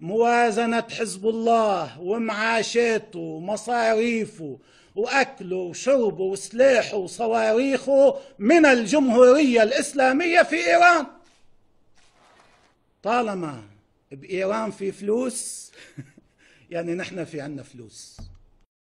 موازنة حزب الله ومعاشاته ومصاريفه وأكله وشربه وسلاحه وصواريخه من الجمهورية الإسلامية في إيران طالما بإيران في فلوس يعني نحن في عنا فلوس